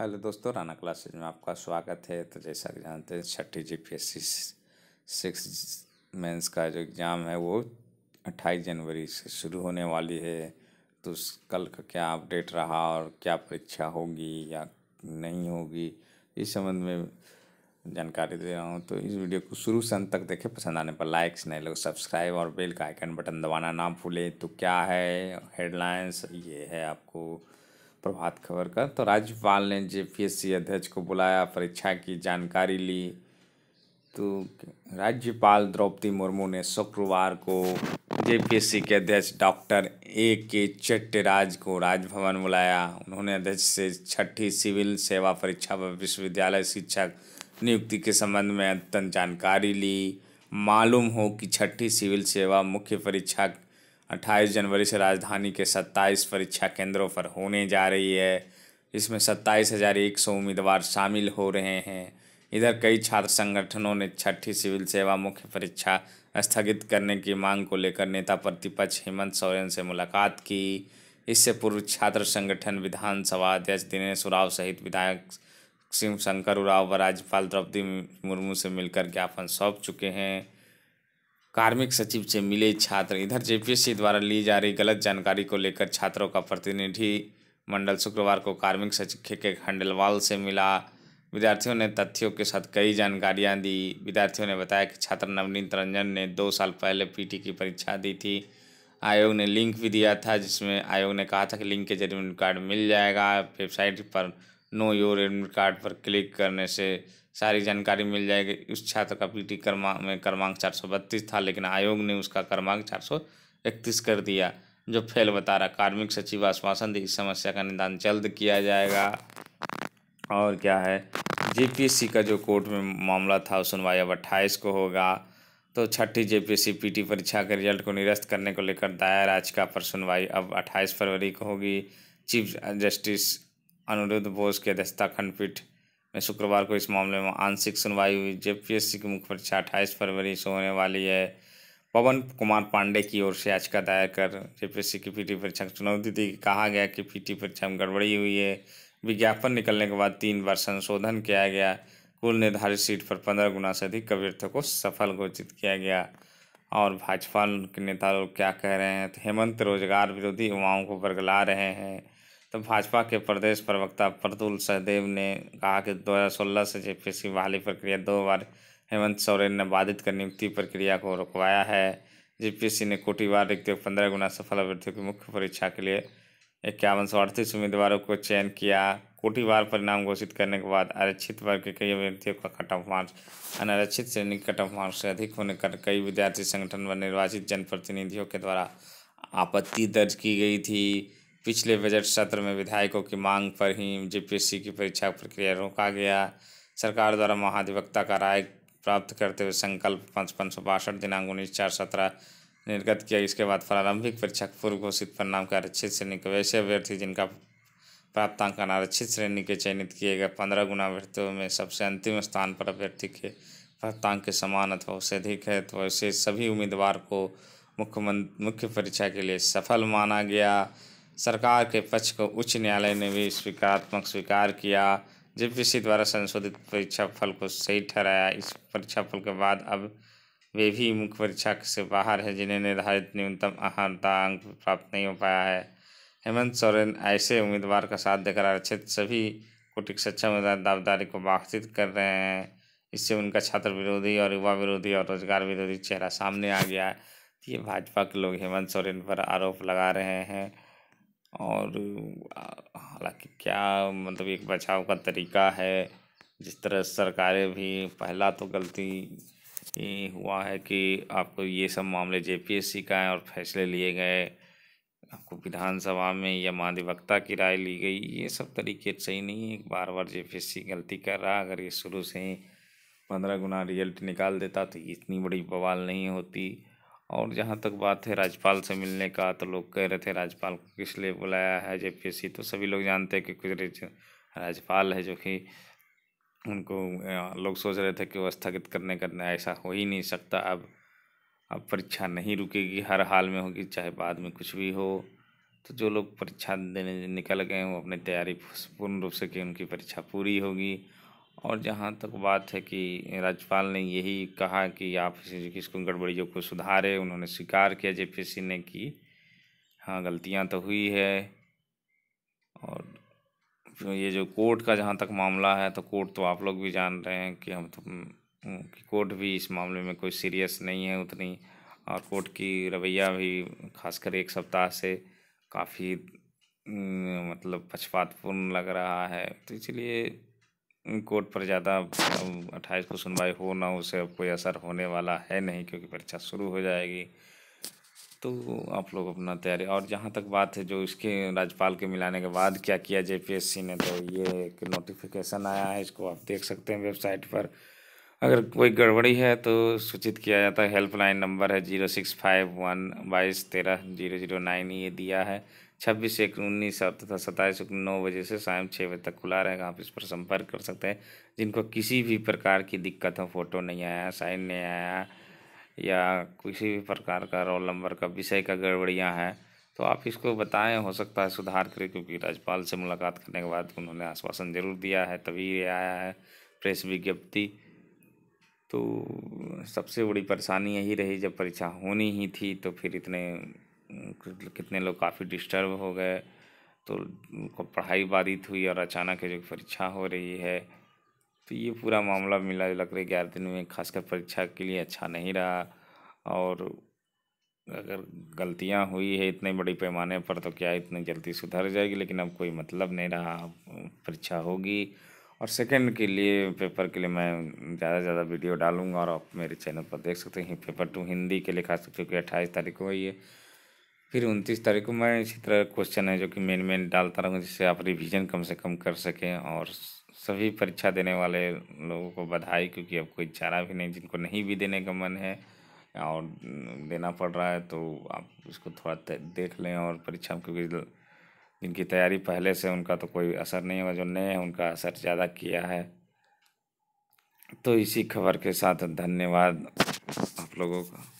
hello दोस्तों Rana classes में आपका स्वागत है तो जैसा कि जानते हैं छठी G P S C six mains का जो एग्ज़ाम है वो अट्ठाईस जनवरी से शुरू होने वाली है तो कल का क्या अपडेट रहा और क्या परीक्षा होगी या नहीं होगी इस संबंध में जानकारी दे रहा हूँ तो इस वीडियो को शुरू से अंत तक देखें पसंद आने पर लाइक्स नए लोग सब्सक्राइब और बेल का आइकन बटन दबाना ना भूलें तो क्या है हेडलाइंस ये है आपको प्रभात खबर का तो राज्यपाल ने जेपीएससी अध्यक्ष को बुलाया परीक्षा की जानकारी ली तो राज्यपाल द्रौपदी मुर्मू ने शुक्रवार को जे के अध्यक्ष डॉक्टर ए के चट्टराज को राजभवन बुलाया उन्होंने अध्यक्ष से छठी सिविल सेवा परीक्षा व विश्वविद्यालय शिक्षक नियुक्ति के संबंध में अद्यतन जानकारी ली मालूम हो कि छठी सिविल सेवा मुख्य परीक्षा 28 जनवरी से राजधानी के 27 परीक्षा केंद्रों पर होने जा रही है इसमें सत्ताईस हज़ार एक सौ उम्मीदवार शामिल हो रहे हैं इधर कई छात्र संगठनों ने छठी सिविल सेवा मुख्य परीक्षा स्थगित करने की मांग को लेकर नेता प्रतिपक्ष हेमंत सोरेन से मुलाकात की इससे पूर्व छात्र संगठन विधानसभा अध्यक्ष दिनेश उराव सहित विधायक शिव शंकर उराव व राज्यपाल द्रौपदी मुर्मू से मिलकर ज्ञापन सौंप चुके हैं कार्मिक सचिव से मिले छात्र इधर जेपीएससी द्वारा ली जा रही गलत जानकारी को लेकर छात्रों का प्रतिनिधि मंडल शुक्रवार को कार्मिक सचिव के के से मिला विद्यार्थियों ने तथ्यों के साथ कई जानकारियां दी विद्यार्थियों ने बताया कि छात्र नवनीत रंजन ने दो साल पहले पीटी की परीक्षा दी थी आयोग ने लिंक भी दिया था जिसमें आयोग ने कहा था कि लिंक के जरिए कार्ड मिल जाएगा वेबसाइट पर नो योर एडमिट कार्ड पर क्लिक करने से सारी जानकारी मिल जाएगी उस छात्र का पीटी क्रमांक में क्रमांक चार सौ बत्तीस था लेकिन आयोग ने उसका क्रमांक चार सौ इकतीस कर दिया जो फेल बता रहा कार्मिक सचिव आश्वासन दी इस समस्या का निदान जल्द किया जाएगा और क्या है जेपीएससी का जो कोर्ट में मामला था सुनवाई अब अट्ठाईस को होगा तो छठी जेपीएससी पीटी परीक्षा के रिजल्ट को निरस्त करने को लेकर दायर याचिका पर सुनवाई अब अट्ठाईस फरवरी को होगी चीफ जस्टिस अनिरुद्ध बोस की अध्यक्षता खंडपीठ में शुक्रवार को इस मामले में आंशिक सुनवाई हुई जेपीएससी की मुख्य परीक्षा अट्ठाईस फरवरी से होने वाली है पवन कुमार पांडे की ओर से याचिका दायर कर जेपीएससी की पीटी परीक्षा को चुनौती दी कहा गया कि पीटी परीक्षा में गड़बड़ी हुई है विज्ञापन निकलने के बाद तीन बार संशोधन किया गया कुल निर्धारित सीट पर पंद्रह गुना से अधिक अभ्यर्थियों को सफल घोषित किया गया और भाजपा के नेता लोग क्या कह रहे हैं तो हेमंत रोजगार विरोधी युवाओं को बरगला रहे हैं तो भाजपा के प्रदेश प्रवक्ता प्रतुल सहदेव ने कहा कि 2016 से जेपीसी बहाली प्रक्रिया दो बार हेमंत सोरेन ने बाधित कर नियुक्ति प्रक्रिया को रुकवाया है जेपीसी ने कोटिवार रिक्त पंद्रह गुना सफल अभ्यर्थियों की मुख्य परीक्षा के लिए इक्यावन सौ अड़तीस उम्मीदवारों को चयन किया कोटिवार परिणाम घोषित करने के बाद आरक्षित वर्ग के कई अभ्यर्थियों का कट ऑफ मार्क्स अनारक्षित श्रेणी कट ऑफ मार्क्स से अधिक होने कर कई विद्यार्थी संगठन व निर्वाचित जनप्रतिनिधियों के द्वारा आपत्ति दर्ज की गई थी पिछले बजट सत्र में विधायकों की मांग पर ही जेपीएससी की परीक्षा प्रक्रिया रोका गया सरकार द्वारा महाधिवक्ता का राय प्राप्त करते हुए संकल्प पचपन सौ बासठ दिनांक उन्नीस चार सत्रह निर्गत किया इसके बाद प्रारंभिक परीक्षा पूर्व घोषित परिणाम के आरक्षित श्रेणी के वैसे अभ्यर्थी जिनका प्राप्तांक अनारक्षित श्रेणी के चयनित किए गए पंद्रह गुना अभ्यर्थियों में सबसे अंतिम स्थान पर अभ्यर्थी के प्राप्तांक के समान अथवा उससे अधिक है तो ऐसे सभी उम्मीदवार को मुख्यमंत्री मुख्य परीक्षा के लिए सफल माना गया सरकार के पक्ष को उच्च न्यायालय ने भी स्वीकारात्मक स्वीकार किया जेपीसी द्वारा संशोधित परीक्षा फल को सही ठहराया इस परीक्षा फल के बाद अब वे भी मुख्य परीक्षा से बाहर है जिन्हें निर्धारित न्यूनतम अहंता अंक प्राप्त नहीं हो पाया है हेमंत सोरेन ऐसे उम्मीदवार का साथ देकर आरक्षित सभी कुटिक शिक्षा में दावेदारी को बाधित कर रहे हैं इससे उनका छात्र विरोधी और युवा विरोधी और रोजगार विरोधी चेहरा सामने आ गया है ये भाजपा के लोग हेमंत सोरेन पर आरोप लगा रहे हैं और हालांकि क्या मतलब एक बचाव का तरीका है जिस तरह सरकारें भी पहला तो गलती हुआ है कि आपको ये सब मामले जेपीएससी का है और फैसले लिए गए आपको विधानसभा में या महाधिवक्ता की राय ली गई ये सब तरीके सही नहीं है बार बार जेपीएससी गलती कर रहा अगर ये शुरू से ही पंद्रह गुना रिजल्ट निकाल देता तो इतनी बड़ी बवाल नहीं होती और जहाँ तक बात है राज्यपाल से मिलने का तो लोग कह रहे थे राज्यपाल को किस लिए बुलाया है जे तो सभी लोग जानते हैं कि कुछ राज्यपाल है जो कि उनको लोग सोच रहे थे कि वो स्थगित करने करने ऐसा हो ही नहीं सकता अब अब परीक्षा नहीं रुकेगी हर हाल में होगी चाहे बाद में कुछ भी हो तो जो लोग परीक्षा देने निकल गए वो अपनी तैयारी पूर्ण रूप से कि उनकी परीक्षा पूरी होगी और जहाँ तक बात है कि राज्यपाल ने यही कहा कि आप किसको गड़बड़ियों को सुधारे उन्होंने स्वीकार किया जेपीसी ने कि हाँ गलतियाँ तो हुई है और ये जो कोर्ट का जहाँ तक मामला है तो कोर्ट तो आप लोग भी जान रहे हैं कि हम तो कि कोर्ट भी इस मामले में कोई सीरियस नहीं है उतनी और कोर्ट की रवैया भी खासकर एक सप्ताह से काफ़ी मतलब पक्षपातपूर्ण लग रहा है तो इसलिए कोर्ट पर ज़्यादा अट्ठाईस को सुनवाई हो ना उसे कोई असर होने वाला है नहीं क्योंकि परीक्षा शुरू हो जाएगी तो आप लोग अपना तैयारी और जहाँ तक बात है जो इसके राज्यपाल के मिलाने के बाद क्या किया जेपीएससी ने तो ये एक नोटिफिकेशन आया है इसको आप देख सकते हैं वेबसाइट पर अगर कोई गड़बड़ी है तो सूचित किया जाता है हेल्पलाइन नंबर है जीरो सिक्स फाइव वन बाईस तेरह जीरो जीरो नाइन ये दिया है छब्बीस एक उन्नीस तथा सत्ताईस एक नौ बजे से शाम छः बजे तक खुला रहेगा आप इस पर संपर्क कर सकते हैं जिनको किसी भी प्रकार की दिक्कत हो फोटो नहीं आया साइन नहीं आया या किसी भी प्रकार का रोल नंबर का विषय का गड़बड़ियाँ हैं तो आप इसको बताएं हो सकता है सुधार करें क्योंकि राज्यपाल से मुलाकात करने के बाद उन्होंने आश्वासन जरूर दिया है तभी ये आया है प्रेस विज्ञप्ति तो सबसे बड़ी परेशानी यही रही जब परीक्षा होनी ही थी तो फिर इतने कितने लोग काफ़ी डिस्टर्ब हो गए तो उनको पढ़ाई बाधित हुई और अचानक जो परीक्षा हो रही है तो ये पूरा मामला मिला जुला कर ग्यारह दिन में खासकर परीक्षा के लिए अच्छा नहीं रहा और अगर गलतियां हुई है इतने बड़े पैमाने पर तो क्या इतनी जल्दी सुधर जाएगी लेकिन अब कोई मतलब नहीं रहा परीक्षा होगी और सेकंड के लिए पेपर के लिए मैं ज़्यादा से ज़्यादा वीडियो डालूंगा और आप मेरे चैनल पर देख सकते हैं पेपर टू हिंदी के लिए खास करके अट्ठाईस तारीख को ही है फिर उनतीस तारीख को मैं इसी तरह क्वेश्चन है जो कि मेन मेन डालता रहूँ जिससे आप रिवीजन कम से कम कर सकें और सभी परीक्षा देने वाले लोगों को बधाई क्योंकि अब कोई चारा भी नहीं जिनको नहीं भी देने का मन है और देना पड़ रहा है तो आप इसको थोड़ा देख लें और परीक्षा क्योंकि जिनकी तैयारी पहले से उनका तो कोई असर नहीं होगा जो नए हैं उनका असर ज़्यादा किया है तो इसी खबर के साथ धन्यवाद आप लोगों का